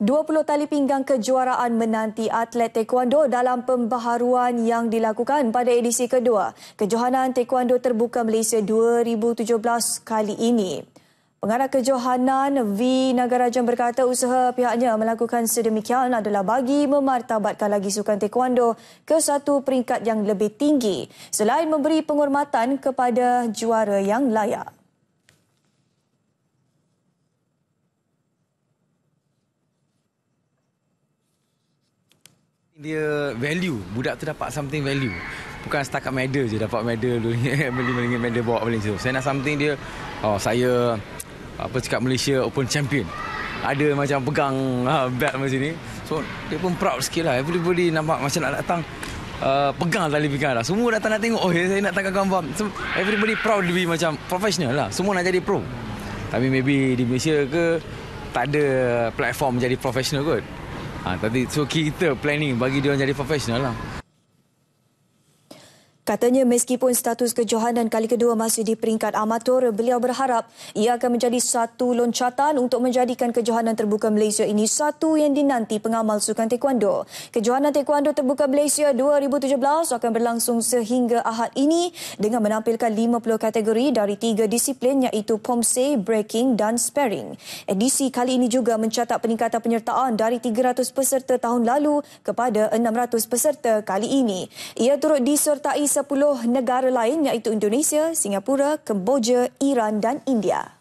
20 tali pinggang kejuaraan menanti atlet taekwondo dalam pembaharuan yang dilakukan pada edisi kedua Kejohanan Taekwondo Terbuka Malaysia 2017 kali ini. Pengarah Kejohanan V Nagarajan berkata usaha pihaknya melakukan sedemikian adalah bagi memartabatkan lagi sukan taekwondo ke satu peringkat yang lebih tinggi selain memberi penghormatan kepada juara yang layak. dia value budak tu dapat something value bukan setakat medal je dapat medal tu beli beli medal bawa beli tu saya nak something dia oh saya apa cakap Malaysia open champion ada macam pegang uh, ah, belt macam ni so dia pun proud sikit lah everybody nampak macam nak datang uh, pegang tali pinggang lah semua datang nak tengok oh ya, saya nak tangkap gambar so, everybody proud lebih macam professional lah semua nak jadi pro tapi maybe di Malaysia ke tak ada platform jadi professional kot Ha, tadi so kita planning bagi dia orang jadi professional lah. Katanya meskipun status kejohanan kali kedua masih di peringkat amatur, beliau berharap ia akan menjadi satu loncatan untuk menjadikan kejohanan terbuka Malaysia ini satu yang dinanti pengamal sukan taekwondo. Kejohanan taekwondo terbuka Malaysia 2017 akan berlangsung sehingga ahad ini dengan menampilkan 50 kategori dari tiga disiplin iaitu pomse, breaking dan sparring. Edisi kali ini juga mencatat peningkatan penyertaan dari 300 peserta tahun lalu kepada 600 peserta kali ini. Ia turut disertai 10 negara lain iaitu Indonesia, Singapura, Kemboja, Iran dan India.